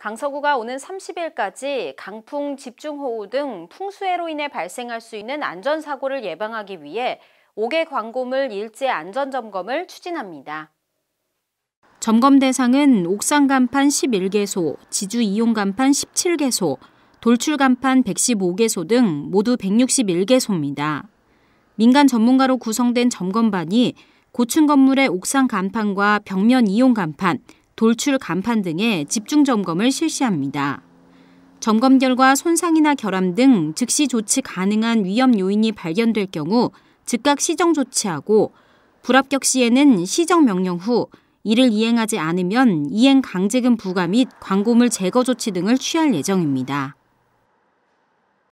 강서구가 오는 30일까지 강풍 집중호우 등 풍수해로 인해 발생할 수 있는 안전사고를 예방하기 위해 5개 광고물 일제 안전점검을 추진합니다. 점검 대상은 옥상 간판 11개소, 지주 이용 간판 17개소, 돌출 간판 115개소 등 모두 161개소입니다. 민간 전문가로 구성된 점검반이 고층 건물의 옥상 간판과 벽면 이용 간판, 돌출 간판 등의 집중 점검을 실시합니다. 점검 결과 손상이나 결함 등 즉시 조치 가능한 위험 요인이 발견될 경우 즉각 시정 조치하고 불합격 시에는 시정 명령 후 이를 이행하지 않으면 이행 강제금 부과 및 광고물 제거 조치 등을 취할 예정입니다.